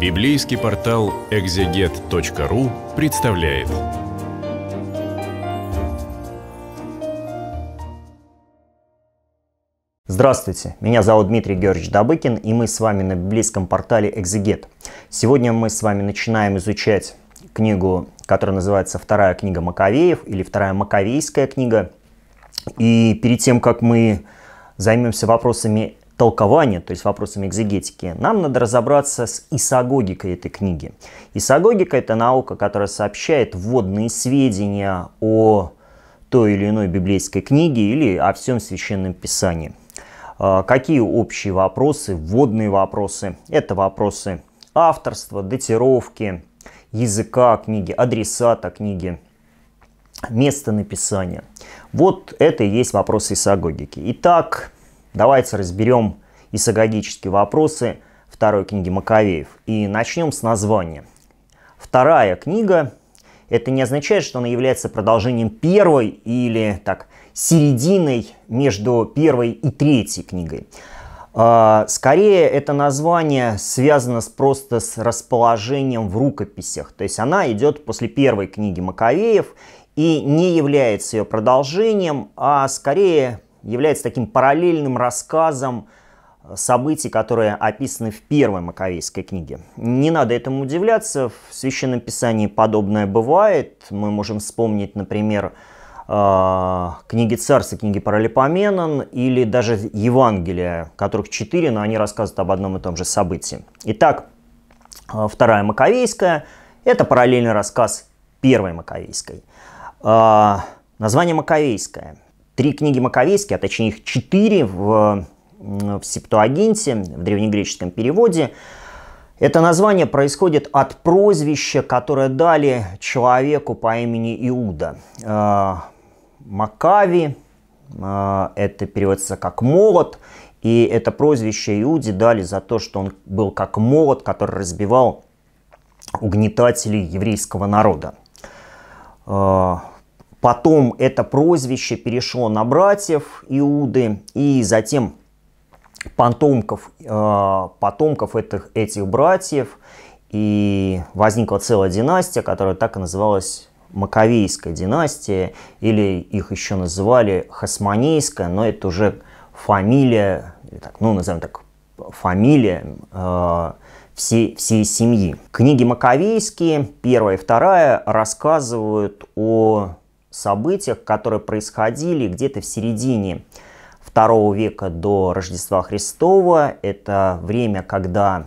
Библейский портал экзегет.ру представляет. Здравствуйте, меня зовут Дмитрий Георгиевич Добыкин, и мы с вами на библейском портале «Экзегет». Сегодня мы с вами начинаем изучать книгу, которая называется «Вторая книга Маковеев» или «Вторая Маковейская книга». И перед тем, как мы займемся вопросами толкования, то есть вопросами экзегетики, нам надо разобраться с исагогикой этой книги. Исагогика – это наука, которая сообщает вводные сведения о той или иной библейской книге или о всем священном писании. А, какие общие вопросы, вводные вопросы? Это вопросы авторства, датировки, языка книги, адресата книги, места написания. Вот это и есть вопросы исагогики. Итак, Давайте разберем исагогические вопросы второй книги Маковеев. И начнем с названия. Вторая книга – это не означает, что она является продолжением первой или так серединой между первой и третьей книгой. А, скорее, это название связано с, просто с расположением в рукописях. То есть она идет после первой книги Маковеев и не является ее продолжением, а скорее является таким параллельным рассказом э, событий, которые описаны в первой Маковейской книге. Не надо этому удивляться, в Священном Писании подобное бывает. Мы можем вспомнить, например, э, книги Царств книги Паралипоменон или даже Евангелия, которых четыре, но они рассказывают об одном и том же событии. Итак, э, вторая Маковейская – это параллельный рассказ первой Маковейской. Название Маковейское – Три книги Маковейские, а точнее их четыре в, в Септуагинте, в древнегреческом переводе, это название происходит от прозвища, которое дали человеку по имени Иуда. Э, Макави, э, это переводится как «молот», и это прозвище Иуде дали за то, что он был как молот, который разбивал угнетателей еврейского народа. Э, Потом это прозвище перешло на братьев Иуды и затем потомков, э, потомков этих, этих братьев. И возникла целая династия, которая так и называлась Маковейская династия, или их еще называли Хасманейская, но это уже фамилия, так, ну, назовем так, фамилия э, всей, всей семьи. Книги Маковейские, первая и вторая, рассказывают о событиях, которые происходили где-то в середине второго века до Рождества Христова. Это время, когда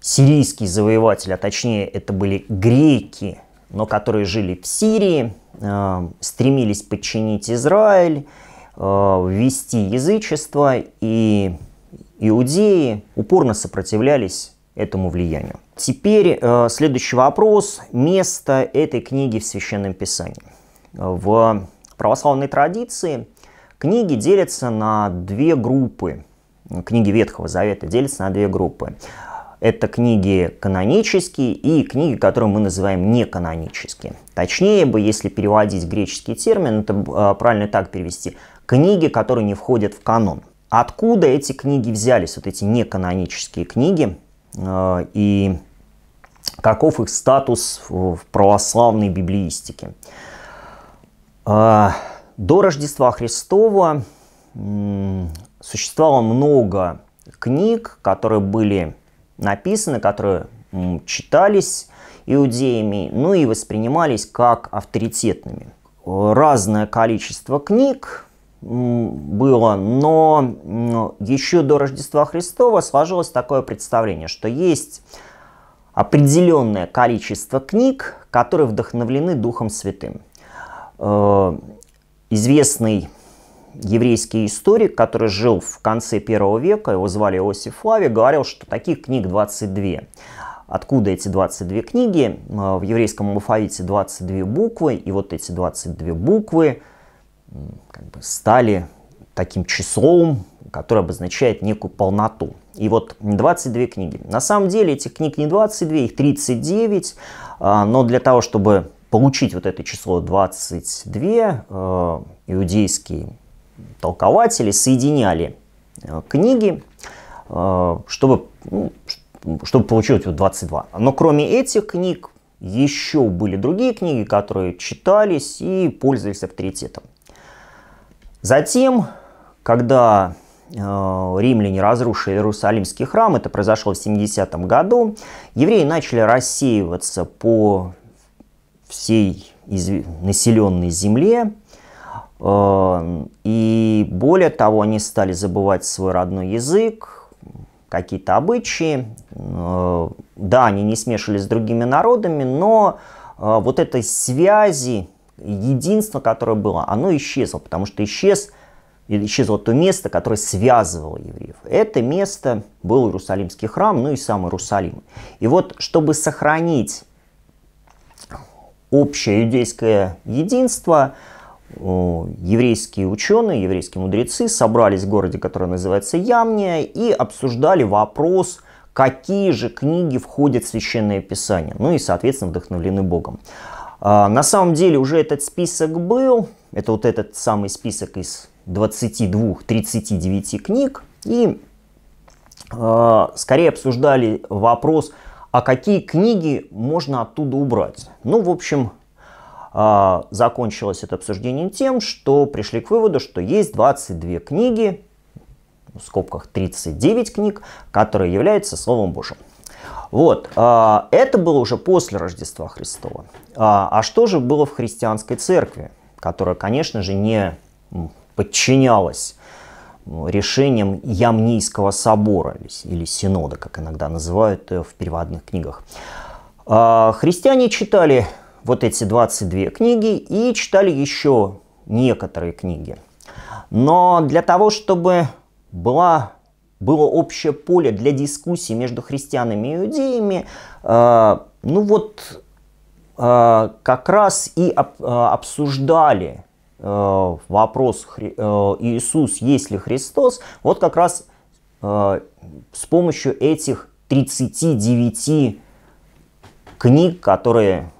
сирийские завоеватели, а точнее это были греки, но которые жили в Сирии, э, стремились подчинить Израиль, э, ввести язычество, и иудеи упорно сопротивлялись этому влиянию. Теперь э, следующий вопрос. Место этой книги в Священном Писании. В православной традиции книги делятся на две группы. Книги Ветхого Завета делятся на две группы. Это книги канонические и книги, которые мы называем неканонические. Точнее бы, если переводить греческий термин, это э, правильно так перевести, книги, которые не входят в канон. Откуда эти книги взялись, вот эти неканонические книги? Э, и каков их статус в православной библиистике. А, до Рождества Христова существовало много книг, которые были написаны, которые читались иудеями, ну и воспринимались как авторитетными. Разное количество книг было, но еще до Рождества Христова сложилось такое представление, что есть определенное количество книг, которые вдохновлены Духом Святым. Э, известный еврейский историк, который жил в конце первого века, его звали Иосиф Флавий, говорил, что таких книг 22. Откуда эти 22 книги? Э, в еврейском алфавите 22 буквы, и вот эти 22 буквы как бы стали таким числом, которое обозначает некую полноту. И вот 22 книги. На самом деле этих книг не 22, их 39, а, но для того, чтобы получить вот это число 22, э, иудейские толкователи соединяли э, книги, э, чтобы, ну, чтобы получить вот 22. Но кроме этих книг еще были другие книги, которые читались и пользовались авторитетом. Затем, когда Э, римляне разрушили Иерусалимский храм, это произошло в 70 году, евреи начали рассеиваться по всей населенной земле, э, и более того, они стали забывать свой родной язык, какие-то обычаи. Э, да, они не смешивались с другими народами, но вот этой связи, единство, которое было, оно исчезло, потому что исчез или исчезло то место, которое связывало евреев. Это место был Иерусалимский храм, ну и сам Иерусалим. И вот, чтобы сохранить общее иудейское единство, еврейские ученые, еврейские мудрецы собрались в городе, который называется Ямния, и обсуждали вопрос, какие же книги входят в Священное Писание, ну и, соответственно, вдохновлены Богом. А, на самом деле уже этот список был, это вот этот самый список из 22-39 книг и э, скорее обсуждали вопрос, а какие книги можно оттуда убрать. Ну, в общем, э, закончилось это обсуждение тем, что пришли к выводу, что есть 22 книги, в скобках 39 книг, которые являются Словом Божьим. Вот, э, это было уже после Рождества Христова. А, а что же было в христианской церкви, которая, конечно же, не подчинялась ну, решением Ямнийского собора или синода, как иногда называют э, в переводных книгах. А, христиане читали вот эти 22 книги и читали еще некоторые книги. Но для того, чтобы была, было общее поле для дискуссий между христианами и иудеями, а, ну вот а, как раз и обсуждали Э, вопрос э, Иисус, есть ли Христос, вот как раз э, с помощью этих 39 книг, которые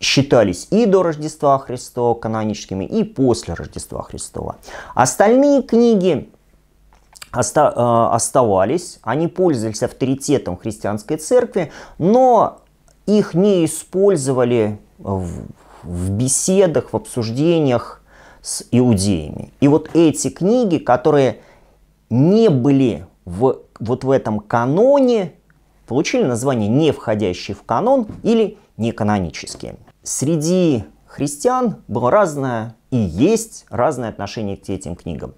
считались и до Рождества Христова каноническими, и после Рождества Христова. Остальные книги оставались, они пользовались авторитетом христианской церкви, но их не использовали в в беседах, в обсуждениях с иудеями. И вот эти книги, которые не были в, вот в этом каноне, получили название «не входящие в канон» или «неканонические». Среди христиан было разное и есть разное отношение к этим книгам.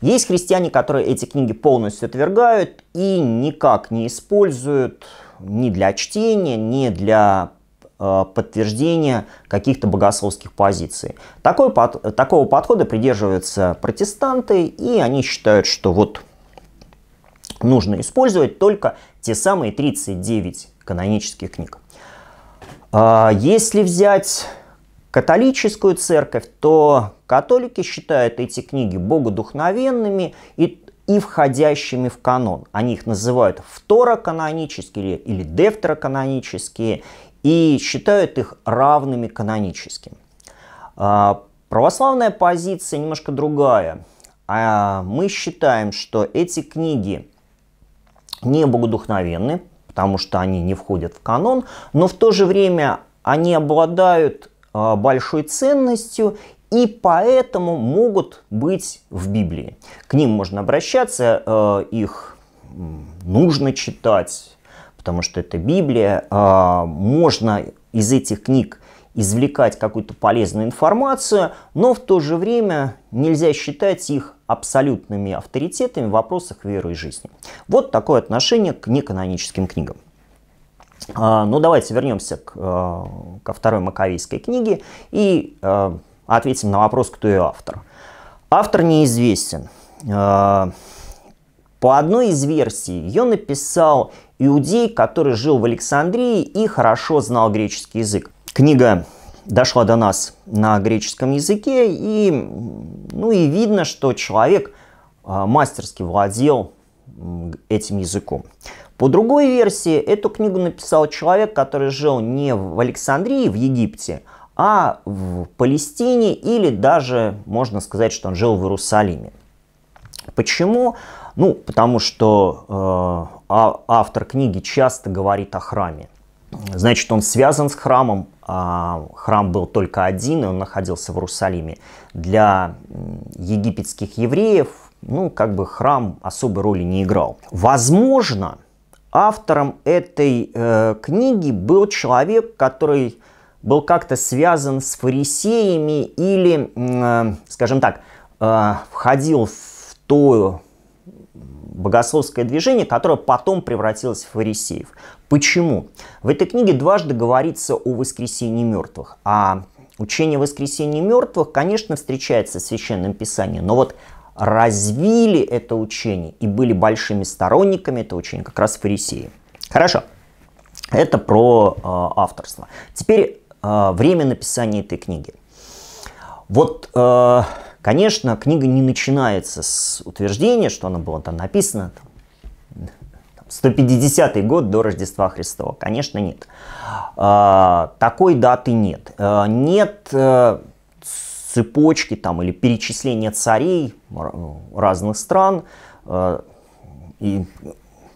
Есть христиане, которые эти книги полностью отвергают и никак не используют ни для чтения, ни для Э, подтверждения каких-то богословских позиций. Такой, под, такого подхода придерживаются протестанты, и они считают, что вот нужно использовать только те самые 39 канонических книг. А, если взять католическую церковь, то католики считают эти книги богодухновенными, и и входящими в канон. Они их называют второканонические или девтороканонические и считают их равными каноническим. А, православная позиция немножко другая. А, мы считаем, что эти книги не богодухновенны, потому что они не входят в канон, но в то же время они обладают а, большой ценностью и поэтому могут быть в Библии. К ним можно обращаться, э, их нужно читать, потому что это Библия. А, можно из этих книг извлекать какую-то полезную информацию, но в то же время нельзя считать их абсолютными авторитетами в вопросах веры и жизни. Вот такое отношение к неканоническим книгам. А, ну, давайте вернемся к, э, ко второй Маковейской книге и э, а ответим на вопрос, кто ее автор. Автор неизвестен. Э, по одной из версий ее написал иудей, который жил в Александрии и хорошо знал греческий язык. Книга дошла до нас на греческом языке, и, ну и видно, что человек э, мастерски владел этим языком. По другой версии, эту книгу написал человек, который жил не в Александрии, а в Египте, а в Палестине или даже можно сказать, что он жил в Иерусалиме. Почему? Ну, потому что э, а, автор книги часто говорит о храме. Значит, он связан с храмом, а храм был только один, и он находился в Иерусалиме. Для египетских евреев, ну, как бы храм особой роли не играл. Возможно, автором этой э, книги был человек, который был как-то связан с фарисеями или, э, скажем так, э, входил в то богословское движение, которое потом превратилось в фарисеев. Почему? В этой книге дважды говорится о воскресении мертвых, а учение о воскресении мертвых, конечно, встречается в Священном Писании, но вот развили это учение и были большими сторонниками этого учения как раз фарисеи. Хорошо. Это про э, авторство. Теперь а, время написания этой книги. Вот, э, конечно, книга не начинается с утверждения, что она была там написана там, 150 год до Рождества Христова. Конечно, нет. А, такой даты нет. Э, нет э, цепочки там, или перечисления царей разных стран. И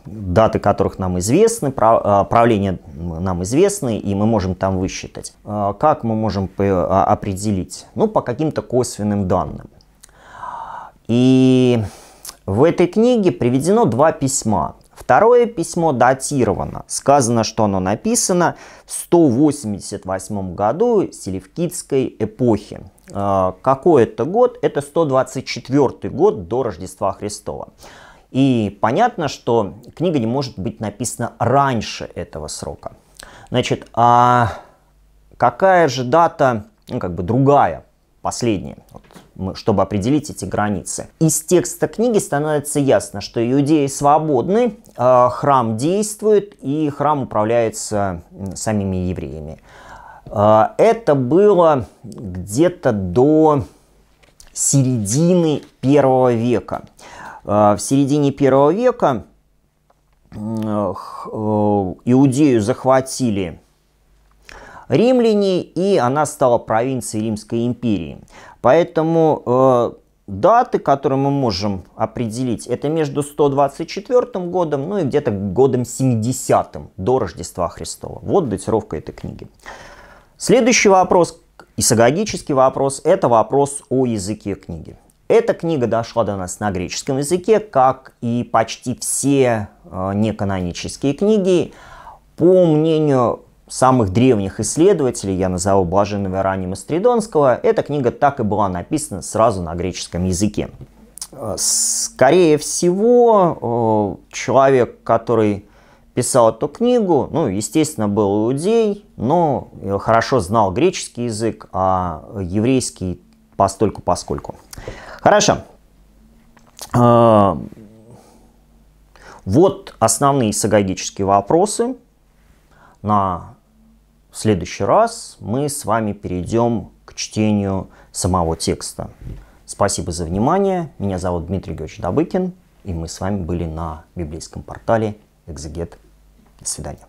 даты которых нам известны, а, правление нам известны, и мы можем там высчитать. А, как мы можем а, определить? Ну, по каким-то косвенным данным. И в этой книге приведено два письма. Второе письмо датировано. Сказано, что оно написано в 188 году Селевкидской эпохи. Какой это год? Это 124 год до Рождества Христова. И понятно, что книга не может быть написана раньше этого срока. Значит, а какая же дата, ну, как бы другая, последняя, вот, чтобы определить эти границы? Из текста книги становится ясно, что иудеи свободны, а, храм действует и храм управляется самими евреями. А, это было где-то до середины первого века. Э, в середине первого века э, Иудею захватили римляне, и она стала провинцией Римской империи. Поэтому э, даты, которые мы можем определить, это между 124 годом, ну и где-то годом 70 до Рождества Христова. Вот датировка этой книги. Следующий вопрос, исагогический вопрос, это вопрос о языке книги. Эта книга дошла до нас на греческом языке, как и почти все э, неканонические книги. По мнению самых древних исследователей, я назову Блаженного Иеронима Стридонского, эта книга так и была написана сразу на греческом языке. Э, скорее всего, э, человек, который писал эту книгу, ну, естественно, был иудей, но э, хорошо знал греческий язык, а еврейский постольку-поскольку. поскольку Хорошо. А, вот основные сагагические вопросы. На следующий раз мы с вами перейдем к чтению самого текста. Спасибо за внимание. Меня зовут Дмитрий Георгиевич Добыкин, и мы с вами были на библейском портале «Экзегет». До свидания.